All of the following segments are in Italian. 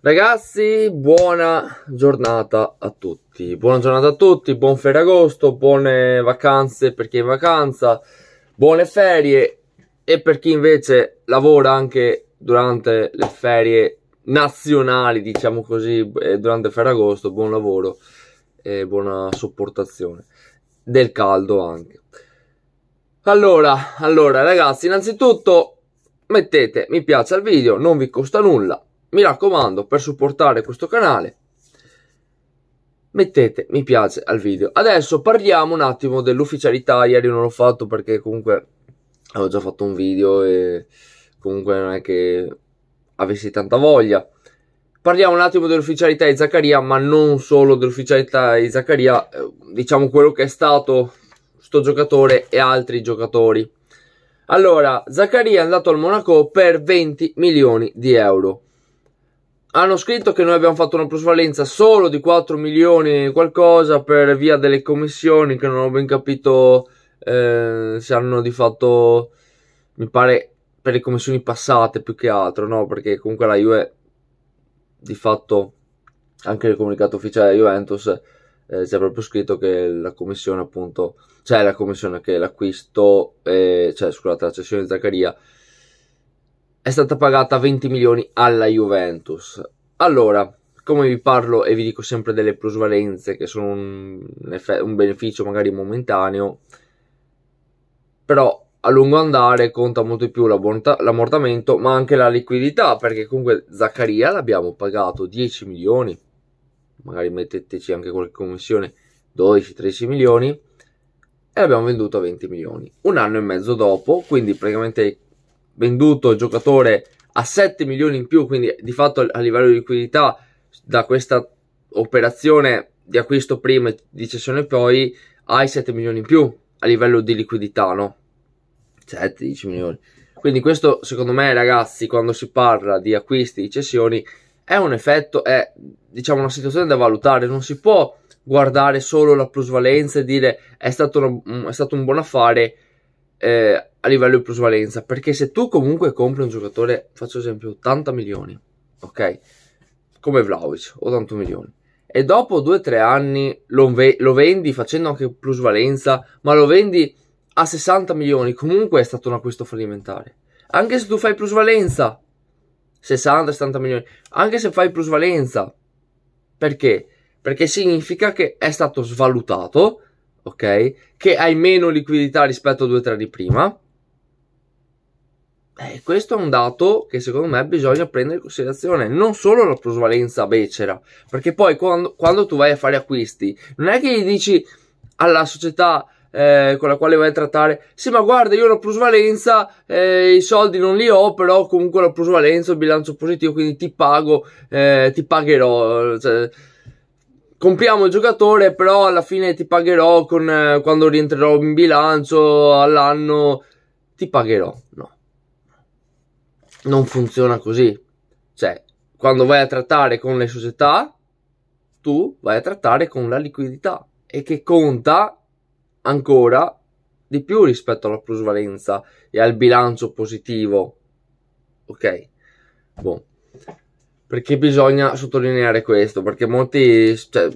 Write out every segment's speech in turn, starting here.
Ragazzi, buona giornata a tutti. Buona giornata a tutti, buon Ferragosto, buone vacanze per chi è in vacanza, buone ferie e per chi invece lavora anche durante le ferie nazionali, diciamo così, eh, durante Ferragosto, buon lavoro e buona sopportazione del caldo anche. Allora, allora ragazzi, innanzitutto mettete mi piace al video, non vi costa nulla mi raccomando per supportare questo canale mettete mi piace al video adesso parliamo un attimo dell'ufficialità ieri non l'ho fatto perché comunque avevo già fatto un video e comunque non è che avessi tanta voglia parliamo un attimo dell'ufficialità di Zaccaria ma non solo dell'ufficialità di Zaccaria eh, diciamo quello che è stato sto giocatore e altri giocatori allora Zaccaria è andato al Monaco per 20 milioni di euro hanno scritto che noi abbiamo fatto una plusvalenza solo di 4 milioni qualcosa per via delle commissioni che non ho ben capito eh, se hanno di fatto mi pare per le commissioni passate più che altro no perché comunque la Juve di fatto anche nel comunicato ufficiale della Juventus eh, c'è proprio scritto che la commissione appunto cioè la commissione che l'acquisto eh, cioè scusate la cessione di Zaccaria è stata pagata 20 milioni alla Juventus. Allora, come vi parlo e vi dico sempre delle plusvalenze che sono un, un beneficio magari momentaneo, però a lungo andare conta molto di più l'ammortamento ma anche la liquidità perché comunque Zaccaria l'abbiamo pagato 10 milioni, magari metteteci anche qualche commissione 12-13 milioni e l'abbiamo venduto a 20 milioni. Un anno e mezzo dopo, quindi praticamente venduto il giocatore a 7 milioni in più, quindi di fatto a livello di liquidità da questa operazione di acquisto prima e di cessione poi hai 7 milioni in più a livello di liquidità, no? 7, 10 milioni. Quindi questo secondo me ragazzi quando si parla di acquisti, di cessioni è un effetto, è diciamo una situazione da valutare, non si può guardare solo la plusvalenza e dire è stato, una, è stato un buon affare eh, a livello di plusvalenza. Perché se tu comunque compri un giocatore, faccio esempio, 80 milioni, ok? Come Vlaovic, 80 milioni. E dopo 2-3 anni lo, ve- lo vendi facendo anche plusvalenza, ma lo vendi a 60 milioni. Comunque è stato un acquisto fallimentare. Anche se tu fai plusvalenza, 60-70 milioni, anche se fai plusvalenza. Perché? Perché significa che è stato svalutato ok? Che hai meno liquidità rispetto a due o tre di prima. Eh, questo è un dato che secondo me bisogna prendere in considerazione, non solo la plusvalenza becera, perché poi quando, quando tu vai a fare acquisti, non è che gli dici alla società eh, con la quale vai a trattare, sì ma guarda io ho la plusvalenza, eh, i soldi non li ho, però comunque la plusvalenza, il bilancio positivo, quindi ti pago, eh, ti pagherò. Cioè, compriamo il giocatore, però alla fine ti pagherò con, eh, quando rientrerò in bilancio all'anno, ti pagherò. No, non funziona così. Cioè, quando vai a trattare con le società, tu vai a trattare con la liquidità e che conta ancora di più rispetto alla plusvalenza e al bilancio positivo. Ok? Boh perché bisogna sottolineare questo, perché molti, cioè,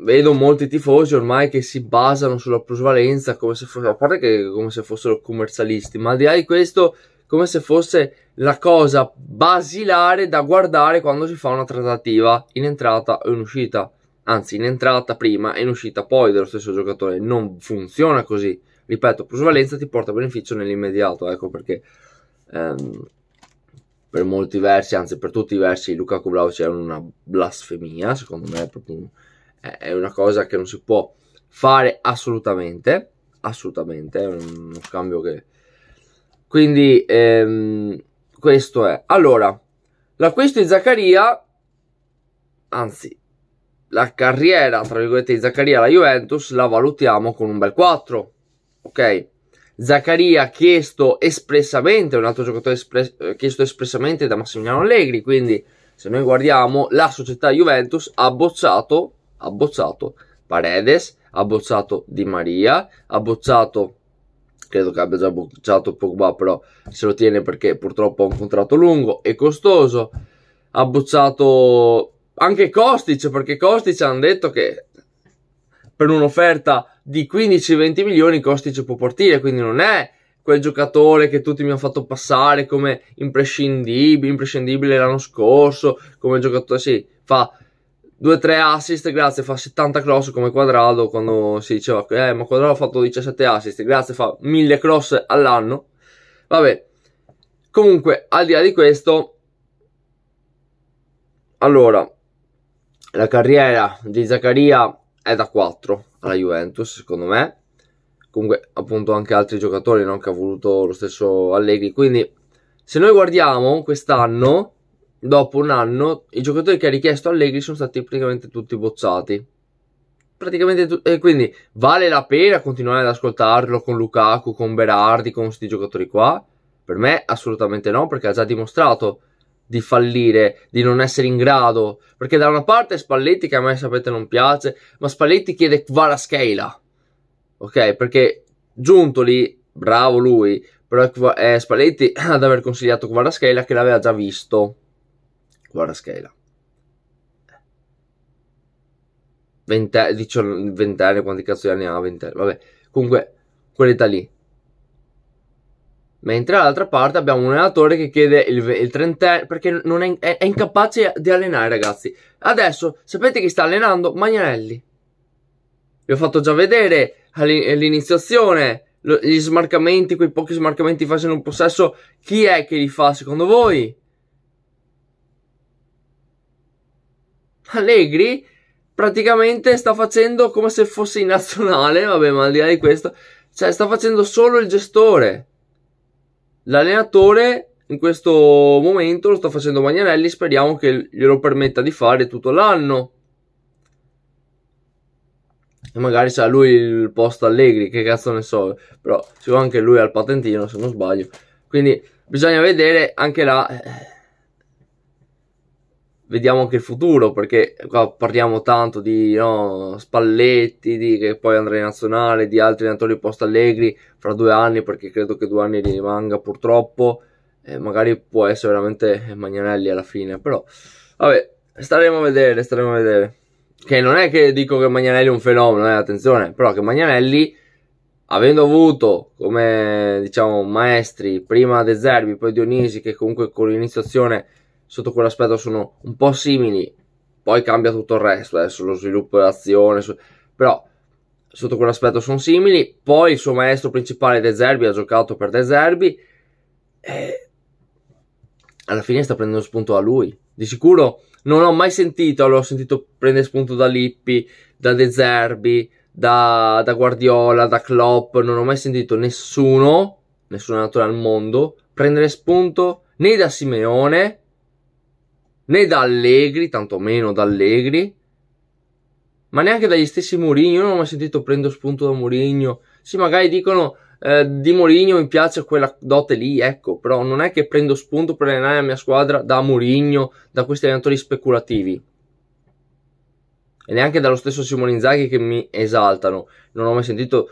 vedo molti tifosi ormai che si basano sulla plusvalenza come se fossero, a parte che come se fossero commercialisti, ma al di là di questo come se fosse la cosa basilare da guardare quando si fa una trattativa in entrata o in uscita, anzi in entrata prima e in uscita poi dello stesso giocatore, non funziona così, ripeto, plusvalenza ti porta beneficio nell'immediato, ecco perché... Ehm, per molti versi, anzi per tutti i versi, Lukaku Vlaovic è una blasfemia, secondo me è proprio è una cosa che non si può fare assolutamente, assolutamente, è uno scambio che... Quindi ehm, questo è. Allora, l'acquisto di Zaccaria, anzi, la carriera, tra virgolette, di Zaccaria alla Juventus la valutiamo con un bel 4, ok? Zaccaria ha chiesto espressamente, un altro giocatore espres- eh, chiesto espressamente da Massimiliano Allegri, quindi se noi guardiamo la società Juventus ha bocciato, ha bocciato Paredes, ha bocciato Di Maria, ha bocciato credo che abbia già bocciato Pogba, però se lo tiene perché purtroppo ha un contratto lungo e costoso. Ha bocciato anche Kostic, perché Kostic hanno detto che per un'offerta di 15-20 milioni costi ci può portare, quindi non è quel giocatore che tutti mi hanno fatto passare come imprescindibile, imprescindibile l'anno scorso, come giocatore, sì, fa 2-3 assist, grazie, fa 70 cross come Quadrado quando si diceva, eh, ma Quadrado ha fatto 17 assist, grazie, fa 1000 cross all'anno. Vabbè, comunque, al di là di questo, allora, la carriera di Zaccaria è da 4 alla Juventus, secondo me. Comunque, appunto, anche altri giocatori non che ha voluto lo stesso Allegri. Quindi, se noi guardiamo quest'anno, dopo un anno, i giocatori che ha richiesto Allegri sono stati praticamente tutti bozzati. Praticamente tu- e quindi vale la pena continuare ad ascoltarlo con Lukaku, con Berardi, con questi giocatori qua? Per me assolutamente no, perché ha già dimostrato di fallire, di non essere in grado, perché da una parte Spalletti che a me sapete non piace, ma Spalletti chiede Kvaratskhelia. Ok, perché giunto lì, bravo lui, però è eh, Spalletti ad aver consigliato Kvaratskhelia che l'aveva già visto. Kvaratskhelia. Ventenne, ventenne, quanti cazzo di anni ha? Ventenne, vabbè. Comunque, quell'età lì. Mentre dall'altra parte abbiamo un allenatore che chiede il, il trentenne perché non è, è, è, incapace di allenare, ragazzi. Adesso sapete chi sta allenando? Magnanelli. Vi ho fatto già vedere all'iniziazione gli smarcamenti, quei pochi smarcamenti facendo un possesso. Chi è che li fa secondo voi? Allegri praticamente sta facendo come se fosse in nazionale, vabbè, ma al di là di questo, cioè sta facendo solo il gestore. L'allenatore in questo momento lo sta facendo Magnanelli, speriamo che glielo permetta di fare tutto l'anno. E magari sa lui il posto Allegri, che cazzo ne so, però sicuro anche lui ha il patentino se non sbaglio. Quindi bisogna vedere anche là eh, vediamo anche il futuro perché qua parliamo tanto di no, Spalletti, di, che poi andrà in nazionale, di altri allenatori post Allegri fra due anni perché credo che due anni rimanga purtroppo, eh, magari può essere veramente Magnanelli alla fine, però vabbè, staremo a vedere, staremo a vedere. Che non è che dico che Magnanelli è un fenomeno, eh, attenzione, però che Magnanelli avendo avuto come diciamo maestri prima De Zerbi, poi Dionisi che comunque con l'iniziazione sotto quell'aspetto sono un po' simili, poi cambia tutto il resto, adesso sullo sviluppo dell'azione, su... però sotto quell'aspetto sono simili, poi il suo maestro principale De Zerbi ha giocato per De Zerbi e alla fine sta prendendo spunto da lui, di sicuro non ho mai sentito, l'ho sentito prendere spunto da Lippi, da De Zerbi, da, da, Guardiola, da Klopp, non ho mai sentito nessuno, nessun allenatore al mondo, prendere spunto né da Simeone né da Allegri, tantomeno da Allegri, ma neanche dagli stessi Mourinho. Io non ho mai sentito prendo spunto da Mourinho. Sì, magari dicono eh, di Mourinho mi piace quella dote lì, ecco, però non è che prendo spunto per allenare la mia squadra da Mourinho, da questi allenatori speculativi. E neanche dallo stesso Simone Inzaghi che mi esaltano. Non ho mai sentito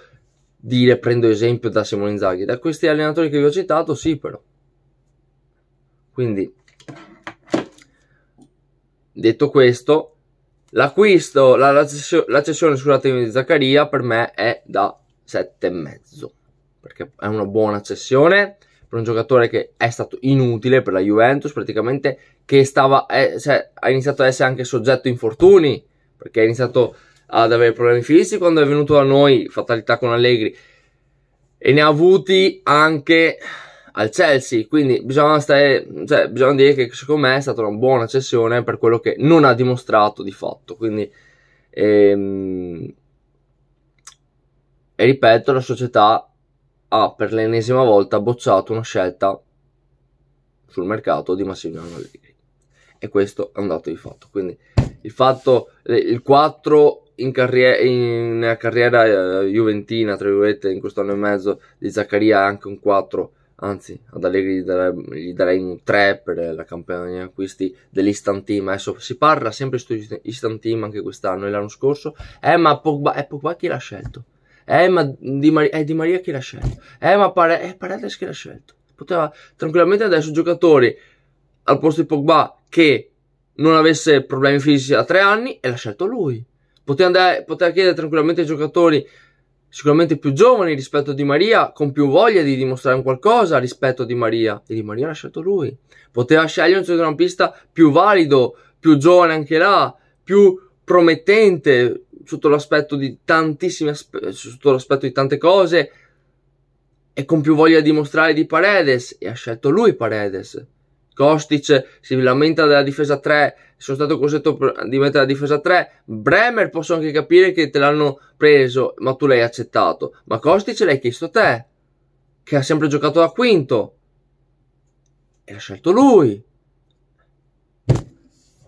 dire prendo esempio da Simone Inzaghi. Da questi allenatori che vi ho citato, sì, però. Quindi Detto questo, l'acquisto, la, la, la cessione, scusatemi, di Zaccaria per me è da 7,5 perché è una buona cessione per un giocatore che è stato inutile per la Juventus, praticamente che stava, è, eh, cioè, ha iniziato a essere anche soggetto a infortuni, perché ha iniziato ad avere problemi fisici quando è venuto da noi, fatalità con Allegri, e ne ha avuti anche al Chelsea. Quindi bisogna stare, cioè, bisogna dire che secondo me è stata una buona cessione per quello che non ha dimostrato di fatto. Quindi, ehm, e ripeto, la società ha per l'ennesima volta bocciato una scelta sul mercato di Massimiliano Allegri. E questo è un dato di fatto. Quindi il fatto, il 4 in, carriera, in, nella carriera uh, juventina, tra virgolette, in questo anno e mezzo di Zaccaria è anche un 4 anzi ad Allegri gli darei, gli darei un 3 per la campagna acquisti dell'Instant Team adesso si parla sempre di Instant Team anche quest'anno e l'anno scorso eh ma Pogba, è eh, Pogba chi l'ha scelto eh ma Di, Mar- è eh, Di Maria chi l'ha scelto eh ma Pare- è eh, Paredes che l'ha scelto poteva tranquillamente adesso giocatori al posto di Pogba che non avesse problemi fisici da tre anni e l'ha scelto lui poteva, andare, poteva chiedere tranquillamente ai giocatori sicuramente più giovani rispetto a Di Maria, con più voglia di dimostrare un qualcosa rispetto a Di Maria. E Di Maria l'ha scelto lui. Poteva scegliere un centrocampista più valido, più giovane anche là, più promettente sotto l'aspetto di tantissime sotto l'aspetto di tante cose e con più voglia di dimostrare di Paredes e ha scelto lui Paredes. Kostic si lamenta della difesa 3, sono stato costretto di mettere la difesa 3. Bremer posso anche capire che te l'hanno preso, ma tu l'hai accettato. Ma Kostic l'hai chiesto a te, che ha sempre giocato da quinto. E l'ha scelto lui.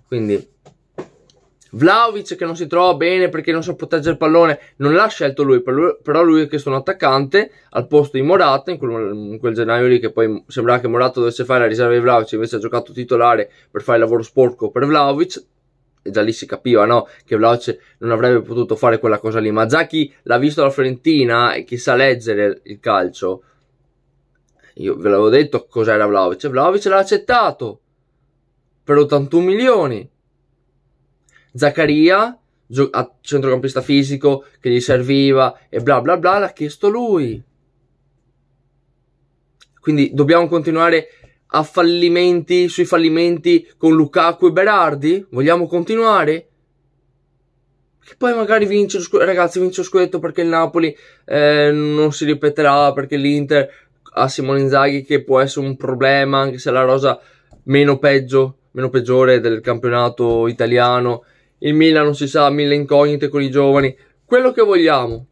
Quindi Vlaovic che non si trova bene perché non sa proteggere il pallone, non l'ha scelto lui, però lui ha chiesto un attaccante al posto di Morata in quel, in quel, gennaio lì che poi sembrava che Morata dovesse fare la riserva di Vlaovic, invece ha giocato titolare per fare il lavoro sporco per Vlaovic. E già lì si capiva no? che Vlaovic non avrebbe potuto fare quella cosa lì, ma già chi l'ha visto la Fiorentina e chi sa leggere il calcio, io ve l'avevo detto cos'era Vlaovic, Vlaovic l'ha accettato per 81 milioni Zaccaria, gio- a centrocampista fisico che gli serviva e bla bla bla, l'ha chiesto lui. Quindi dobbiamo continuare a fallimenti sui fallimenti con Lukaku e Berardi? Vogliamo continuare? Che poi magari vince lo, scu- ragazzi, vince lo scudetto perché il Napoli eh, non si ripeterà, perché l'Inter ha Simone Inzaghi che può essere un problema, anche se è la rosa meno peggio, meno peggiore del campionato italiano il Milan non si sa, mille incognite con i giovani, quello che vogliamo.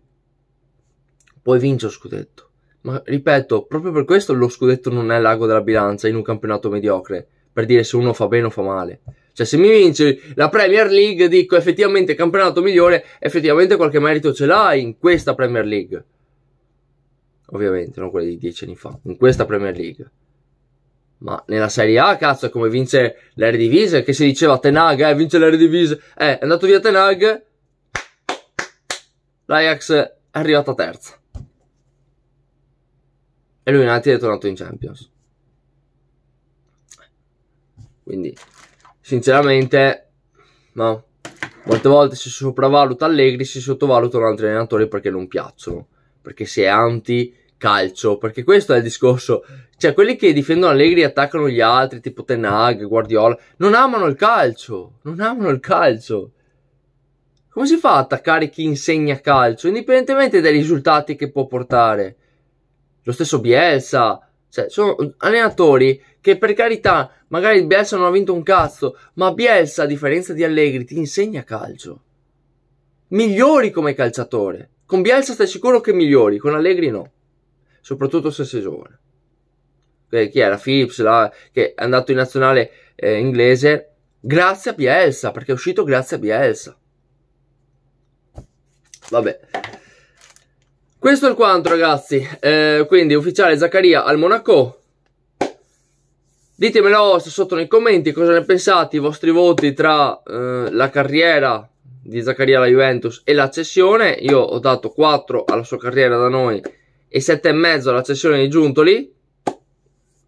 Poi vince lo scudetto. Ma ripeto, proprio per questo lo scudetto non è l'ago della bilancia in un campionato mediocre, per dire se uno fa bene o fa male. Cioè, se mi vinci la Premier League, dico effettivamente campionato migliore, effettivamente qualche merito ce l'hai in questa Premier League. Ovviamente, non quella di dieci anni fa, in questa Premier League. Ma nella Serie A, cazzo, come vince l'Eredivisie, che si diceva Tenag, eh, vince l'Eredivisie, eh, è andato via Tenag, l'Ajax è arrivata terza. E lui in United è tornato in Champions. Quindi, sinceramente, no. Molte volte si sopravvaluta Allegri, si sottovalutano altri allenatori perché non piacciono, perché se è anti calcio, perché questo è il discorso. Cioè, quelli che difendono Allegri attaccano gli altri, tipo Tenag, Guardiola, non amano il calcio, non amano il calcio. Come si fa ad attaccare chi insegna calcio, indipendentemente dai risultati che può portare? Lo stesso Bielsa, cioè, sono allenatori che per carità, magari il Bielsa non ha vinto un cazzo, ma Bielsa, a differenza di Allegri, ti insegna calcio. Migliori come calciatore. Con Bielsa stai sicuro che migliori, con Allegri no soprattutto se sei giovane. Che, chi era? Phillips, la, che è andato in nazionale eh, inglese grazie a Bielsa, perché è uscito grazie a Bielsa. Vabbè. Questo è il quanto, ragazzi. Eh, quindi, ufficiale Zaccaria al Monaco. Ditemelo sotto nei commenti cosa ne pensate, i vostri voti tra eh, la carriera di Zaccaria alla Juventus e la cessione. Io ho dato 4 alla sua carriera da noi e 7,5 la cessione di Giuntoli,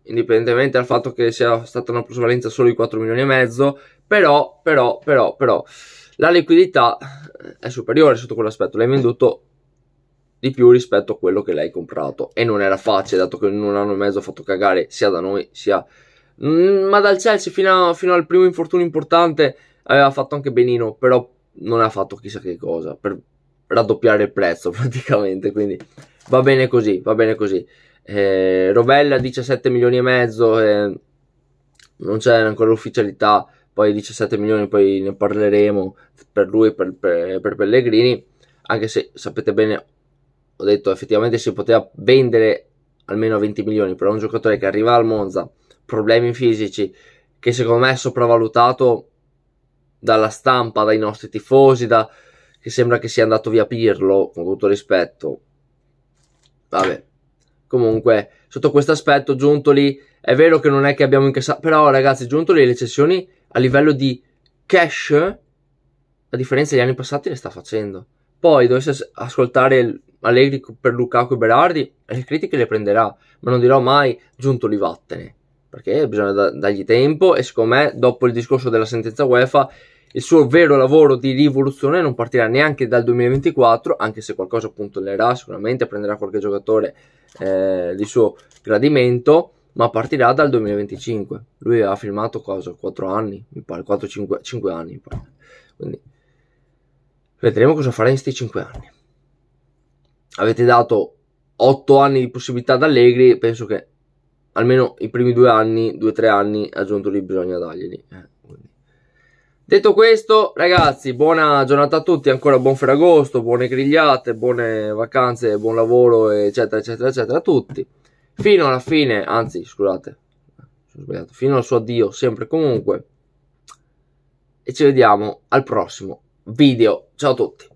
indipendentemente dal fatto che sia stata una plusvalenza solo di 4 milioni e mezzo, però, però, però, però, la liquidità eh, è superiore sotto quell'aspetto, l'hai venduto di più rispetto a quello che l'hai comprato e non era facile dato che in un anno e mezzo ha fatto cagare sia da noi sia mm, ma dal Chelsea fino, a, fino al primo infortunio importante aveva fatto anche benino però non ha fatto chissà che cosa per raddoppiare il prezzo praticamente quindi va bene così, va bene così. Eh, Rovella 17 milioni e mezzo, eh, non c'è ancora l'ufficialità, poi 17 milioni, poi ne parleremo per lui e per, per, per, Pellegrini, anche se sapete bene, ho detto effettivamente si poteva vendere almeno a 20 milioni, però un giocatore che arriva al Monza, problemi fisici, che secondo me è sopravvalutato dalla stampa, dai nostri tifosi, da, che sembra che sia andato via Pirlo, con tutto rispetto, Vabbè, comunque, sotto questo aspetto, Giuntoli è vero che non è che abbiamo incassato, però ragazzi, Giuntoli le cessioni a livello di cash, a differenza degli anni passati, le sta facendo. Poi dovesse ascoltare Allegri per Lukaku e Berardi, le critiche le prenderà, ma non dirò mai Giuntoli vattene perché bisogna da- dargli tempo e secondo me dopo il discorso della sentenza UEFA il suo vero lavoro di rivoluzione non partirà neanche dal 2024, anche se qualcosa puntellerà sicuramente, prenderà qualche giocatore eh, di suo gradimento, ma partirà dal 2025. Lui ha firmato cosa? 4 anni, mi pare, 4-5 anni. Mi pare. Quindi vedremo cosa farà in questi 5 anni. Avete dato 8 anni di possibilità ad Allegri, penso che almeno i primi 2 anni, 2-3 anni, aggiunto lì bisogna darglieli. Eh Detto questo, ragazzi, buona giornata a tutti, ancora buon ferragosto, buone grigliate, buone vacanze, buon lavoro, eccetera, eccetera, eccetera a tutti. Fino alla fine, anzi, scusate, sono eh, sbagliato, fino al suo addio, sempre e comunque. E ci vediamo al prossimo video. Ciao a tutti.